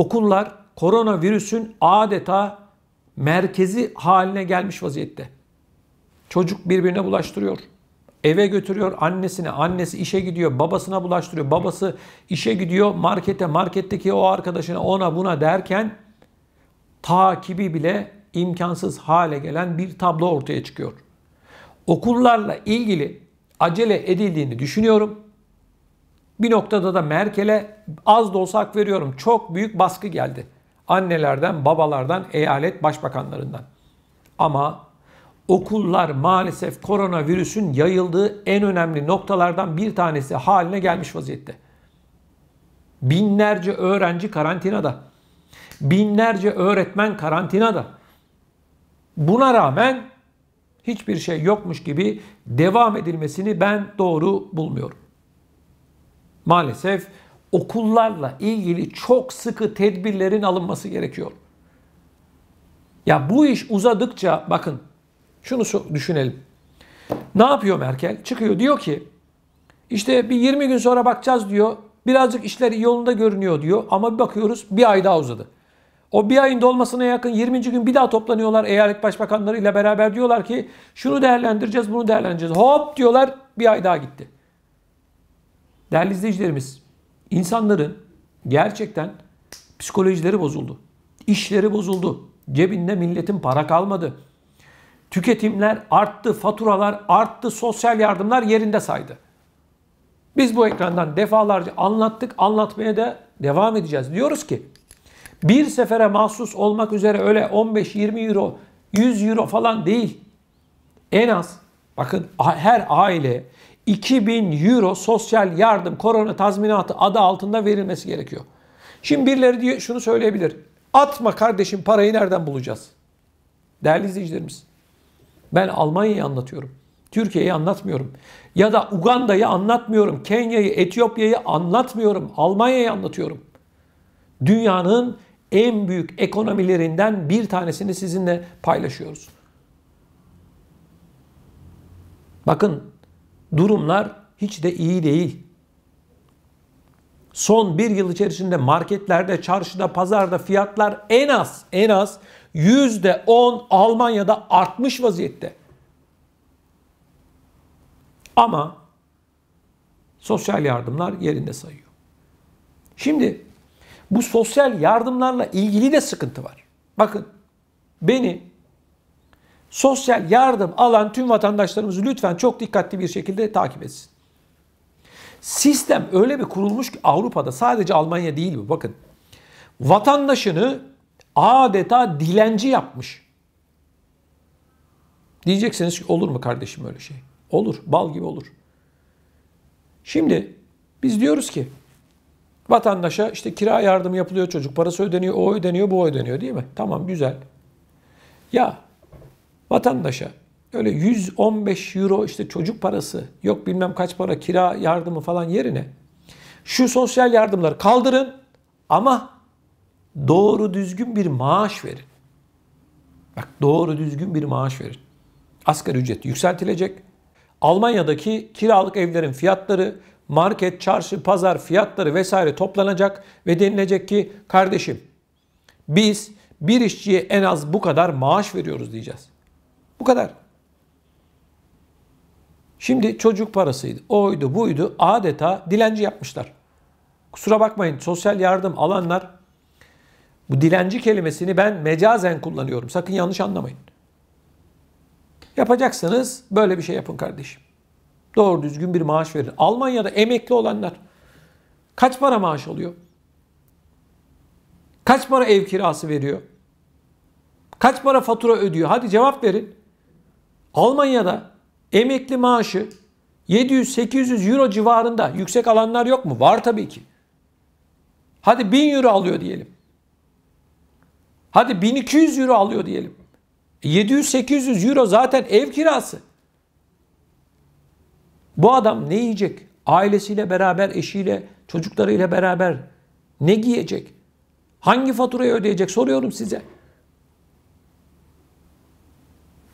okullar koronavirüsün adeta merkezi haline gelmiş vaziyette. Çocuk birbirine bulaştırıyor. Eve götürüyor annesini, annesi işe gidiyor, babasına bulaştırıyor, babası işe gidiyor, markete, marketteki o arkadaşına, ona buna derken takibi bile imkansız hale gelen bir tablo ortaya çıkıyor. Okullarla ilgili acele edildiğini düşünüyorum. Bir noktada da Merkel'e az da olsa hak veriyorum. Çok büyük baskı geldi. Annelerden, babalardan, eyalet başbakanlarından. Ama okullar maalesef koronavirüsün yayıldığı en önemli noktalardan bir tanesi haline gelmiş vaziyette. Binlerce öğrenci karantinada. Binlerce öğretmen karantinada. Buna rağmen hiçbir şey yokmuş gibi devam edilmesini ben doğru bulmuyorum maalesef okullarla ilgili çok sıkı tedbirlerin alınması gerekiyor. Ya bu iş uzadıkça bakın şunu düşünelim. Ne yapıyor Merkel? Çıkıyor diyor ki işte bir 20 gün sonra bakacağız diyor. Birazcık işler yolunda görünüyor diyor ama bir bakıyoruz bir ay daha uzadı. O bir ayın dolmasına yakın 20. gün bir daha toplanıyorlar eyalet başbakanlarıyla beraber diyorlar ki şunu değerlendireceğiz bunu değerlendireceğiz. Hop diyorlar bir ay daha gitti. Değerli izleyicilerimiz, insanların gerçekten psikolojileri bozuldu. İşleri bozuldu. Cebinde milletin para kalmadı. Tüketimler arttı, faturalar arttı, sosyal yardımlar yerinde saydı. Biz bu ekrandan defalarca anlattık, anlatmaya da devam edeceğiz. Diyoruz ki bir sefere mahsus olmak üzere öyle 15-20 euro, 100 euro falan değil. En az bakın her aile 2000 euro sosyal yardım korona tazminatı adı altında verilmesi gerekiyor. Şimdi birileri diyor, şunu söyleyebilir. Atma kardeşim parayı nereden bulacağız? Değerli izleyicilerimiz. Ben Almanya'yı anlatıyorum. Türkiye'yi anlatmıyorum. Ya da Uganda'yı anlatmıyorum. Kenya'yı, Etiyopya'yı anlatmıyorum. Almanya'yı anlatıyorum. Dünyanın en büyük ekonomilerinden bir tanesini sizinle paylaşıyoruz. Bakın durumlar hiç de iyi değil. Son bir yıl içerisinde marketlerde, çarşıda, pazarda fiyatlar en az en az %10 Almanya'da artmış vaziyette. Ama sosyal yardımlar yerinde sayıyor. Şimdi bu sosyal yardımlarla ilgili de sıkıntı var. Bakın beni sosyal yardım alan tüm vatandaşlarımızı lütfen çok dikkatli bir şekilde takip etsin. Sistem öyle bir kurulmuş ki Avrupa'da sadece Almanya değil mi? bakın. Vatandaşını adeta dilenci yapmış. Diyeceksiniz ki olur mu kardeşim öyle şey? Olur, bal gibi olur. Şimdi biz diyoruz ki vatandaşa işte kira yardımı yapılıyor çocuk parası ödeniyor, o ödeniyor, bu ödeniyor değil mi? Tamam güzel. Ya vatandaşa öyle 115 euro işte çocuk parası yok bilmem kaç para kira yardımı falan yerine şu sosyal yardımları kaldırın ama doğru düzgün bir maaş verin. Bak doğru düzgün bir maaş verin. Asgari ücret yükseltilecek. Almanya'daki kiralık evlerin fiyatları, market, çarşı, pazar fiyatları vesaire toplanacak ve denilecek ki kardeşim biz bir işçiye en az bu kadar maaş veriyoruz diyeceğiz. Bu kadar. Şimdi çocuk parasıydı, oydu, buydu adeta dilenci yapmışlar. Kusura bakmayın sosyal yardım alanlar bu dilenci kelimesini ben mecazen kullanıyorum. Sakın yanlış anlamayın. Yapacaksanız böyle bir şey yapın kardeşim. Doğru düzgün bir maaş verin. Almanya'da emekli olanlar kaç para maaş alıyor? Kaç para ev kirası veriyor? Kaç para fatura ödüyor? Hadi cevap verin. Almanya'da emekli maaşı 700-800 euro civarında yüksek alanlar yok mu? Var tabii ki. Hadi 1000 euro alıyor diyelim. Hadi 1200 euro alıyor diyelim. 700-800 e, euro zaten ev kirası. Bu adam ne yiyecek? Ailesiyle beraber, eşiyle, çocuklarıyla beraber ne giyecek? Hangi faturayı ödeyecek? Soruyorum size.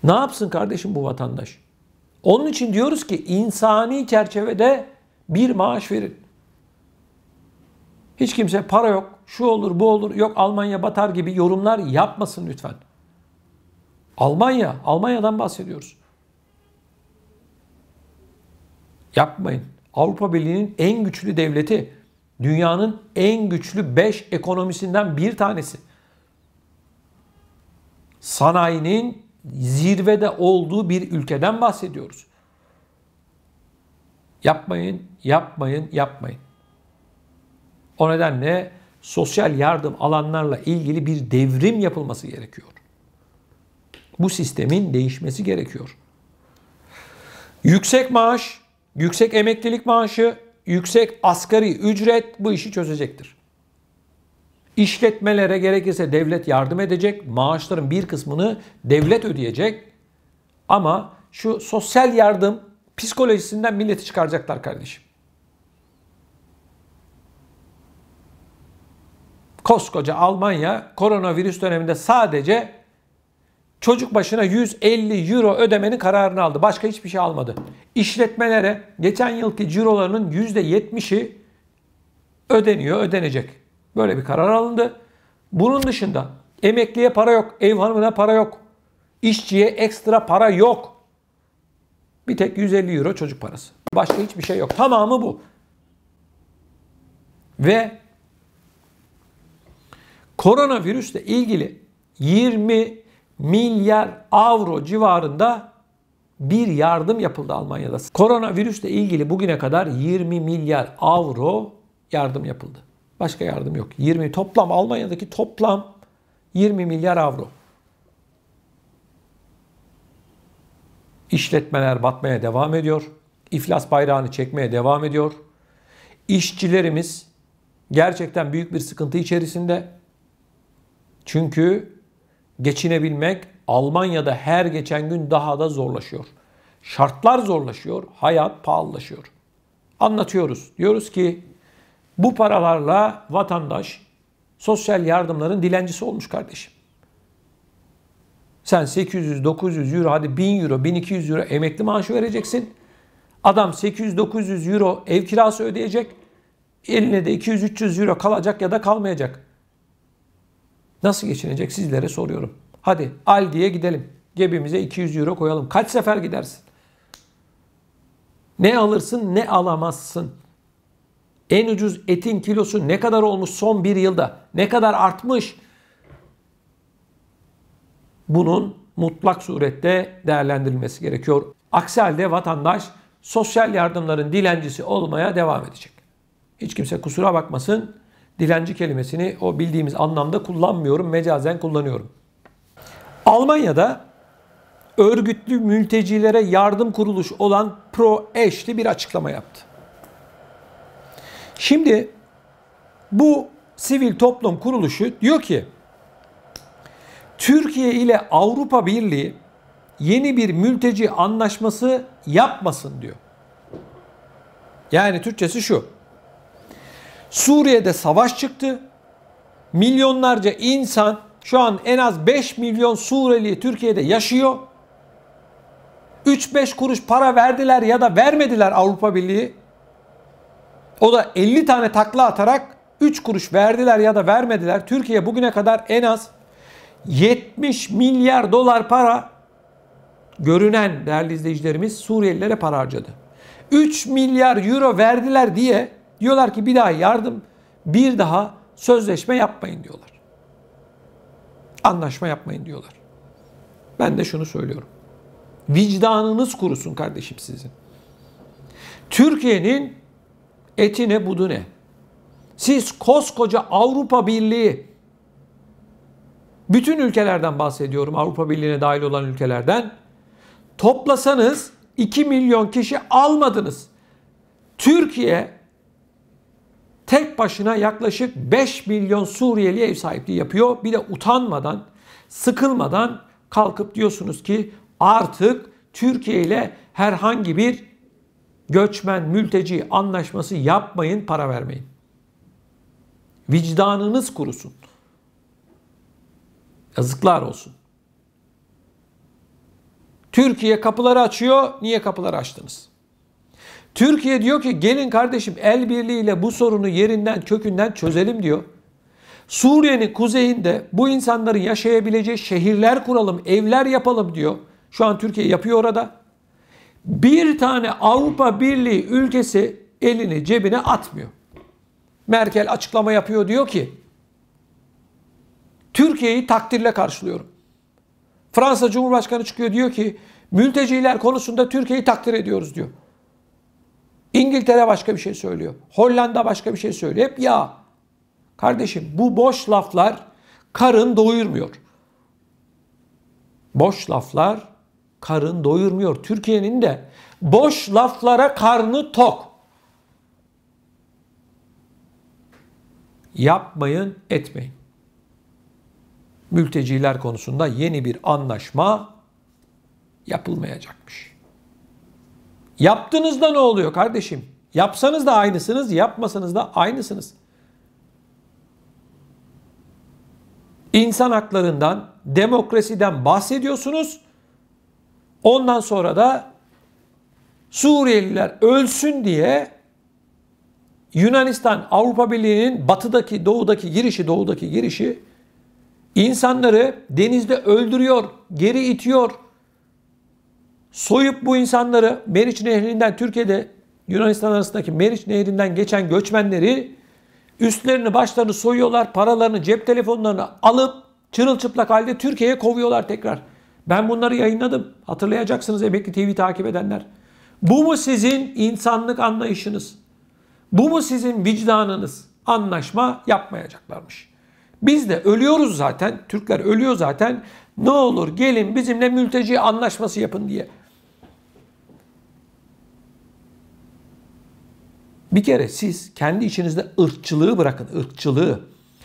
Ne yapsın kardeşim bu vatandaş? Onun için diyoruz ki insani çerçevede bir maaş verin. Hiç kimse para yok, şu olur, bu olur, yok Almanya batar gibi yorumlar yapmasın lütfen. Almanya, Almanya'dan bahsediyoruz. Yapmayın. Avrupa Birliği'nin en güçlü devleti, dünyanın en güçlü 5 ekonomisinden bir tanesi. Sanayinin zirvede olduğu bir ülkeden bahsediyoruz. Yapmayın, yapmayın, yapmayın. O nedenle sosyal yardım alanlarla ilgili bir devrim yapılması gerekiyor. Bu sistemin değişmesi gerekiyor. Yüksek maaş, yüksek emeklilik maaşı, yüksek asgari ücret bu işi çözecektir. İşletmelere gerekirse devlet yardım edecek. Maaşların bir kısmını devlet ödeyecek. Ama şu sosyal yardım psikolojisinden milleti çıkaracaklar kardeşim. Koskoca Almanya koronavirüs döneminde sadece çocuk başına 150 euro ödemenin kararını aldı. Başka hiçbir şey almadı. İşletmelere geçen yılki cirolarının %70'i ödeniyor, ödenecek. Böyle bir karar alındı. Bunun dışında emekliye para yok, ev hanımına para yok, işçiye ekstra para yok. Bir tek 150 euro çocuk parası. Başka hiçbir şey yok. Tamamı bu. Ve koronavirüsle ilgili 20 milyar avro civarında bir yardım yapıldı Almanya'da. Koronavirüsle ilgili bugüne kadar 20 milyar avro yardım yapıldı. Başka yardım yok. 20 toplam Almanya'daki toplam 20 milyar avro. İşletmeler batmaya devam ediyor. İflas bayrağını çekmeye devam ediyor. İşçilerimiz gerçekten büyük bir sıkıntı içerisinde. Çünkü geçinebilmek Almanya'da her geçen gün daha da zorlaşıyor. Şartlar zorlaşıyor, hayat pahalılaşıyor. Anlatıyoruz. Diyoruz ki bu paralarla vatandaş sosyal yardımların dilencisi olmuş kardeşim. Sen 800, 900 euro hadi 1000 euro, 1200 euro emekli maaşı vereceksin. Adam 800-900 euro ev kirası ödeyecek. Eline de 200-300 euro kalacak ya da kalmayacak. Nasıl geçinecek sizlere soruyorum. Hadi Aldi'ye gidelim. Cebimize 200 euro koyalım. Kaç sefer gidersin? Ne alırsın ne alamazsın. En ucuz etin kilosu ne kadar olmuş son bir yılda? Ne kadar artmış? Bunun mutlak surette değerlendirilmesi gerekiyor. Aksi halde vatandaş sosyal yardımların dilencisi olmaya devam edecek. Hiç kimse kusura bakmasın. Dilenci kelimesini o bildiğimiz anlamda kullanmıyorum, mecazen kullanıyorum. Almanya'da örgütlü mültecilere yardım kuruluş olan Pro Eş'li bir açıklama yaptı. Şimdi bu sivil toplum kuruluşu diyor ki Türkiye ile Avrupa Birliği yeni bir mülteci anlaşması yapmasın diyor. Yani Türkçesi şu. Suriye'de savaş çıktı. Milyonlarca insan şu an en az 5 milyon Suriyeli Türkiye'de yaşıyor. 3-5 kuruş para verdiler ya da vermediler Avrupa Birliği o da 50 tane takla atarak 3 kuruş verdiler ya da vermediler. Türkiye bugüne kadar en az 70 milyar dolar para görünen değerli izleyicilerimiz Suriyelilere para harcadı. 3 milyar euro verdiler diye diyorlar ki bir daha yardım bir daha sözleşme yapmayın diyorlar. Anlaşma yapmayın diyorlar. Ben de şunu söylüyorum. Vicdanınız kurusun kardeşim sizin. Türkiye'nin Eti ne budu ne? Siz koskoca Avrupa Birliği bütün ülkelerden bahsediyorum Avrupa Birliği'ne dahil olan ülkelerden toplasanız 2 milyon kişi almadınız. Türkiye tek başına yaklaşık 5 milyon Suriyeli ev sahipliği yapıyor. Bir de utanmadan, sıkılmadan kalkıp diyorsunuz ki artık Türkiye ile herhangi bir göçmen, mülteci anlaşması yapmayın, para vermeyin. Vicdanınız kurusun. Yazıklar olsun. Türkiye kapıları açıyor. Niye kapıları açtınız? Türkiye diyor ki gelin kardeşim el birliğiyle bu sorunu yerinden kökünden çözelim diyor. Suriye'nin kuzeyinde bu insanların yaşayabileceği şehirler kuralım, evler yapalım diyor. Şu an Türkiye yapıyor orada bir tane Avrupa Birliği ülkesi elini cebine atmıyor. Merkel açıklama yapıyor diyor ki Türkiye'yi takdirle karşılıyorum. Fransa Cumhurbaşkanı çıkıyor diyor ki mülteciler konusunda Türkiye'yi takdir ediyoruz diyor. İngiltere başka bir şey söylüyor. Hollanda başka bir şey söylüyor. Hep ya. Kardeşim bu boş laflar karın doyurmuyor. Boş laflar karın doyurmuyor. Türkiye'nin de boş laflara karnı tok. Yapmayın, etmeyin. Mülteciler konusunda yeni bir anlaşma yapılmayacakmış. Yaptınız da ne oluyor kardeşim? Yapsanız da aynısınız, yapmasanız da aynısınız. İnsan haklarından, demokrasiden bahsediyorsunuz. Ondan sonra da Suriyeliler ölsün diye Yunanistan Avrupa Birliği'nin batıdaki doğudaki girişi doğudaki girişi insanları denizde öldürüyor, geri itiyor. Soyup bu insanları Meriç Nehri'nden Türkiye'de Yunanistan arasındaki Meriç Nehri'nden geçen göçmenleri üstlerini başlarını soyuyorlar, paralarını cep telefonlarını alıp çırılçıplak halde Türkiye'ye kovuyorlar tekrar. Ben bunları yayınladım. Hatırlayacaksınız Emekli TV takip edenler. Bu mu sizin insanlık anlayışınız? Bu mu sizin vicdanınız? Anlaşma yapmayacaklarmış. Biz de ölüyoruz zaten. Türkler ölüyor zaten. Ne olur gelin bizimle mülteci anlaşması yapın diye. Bir kere siz kendi içinizde ırkçılığı bırakın, ırkçılığı.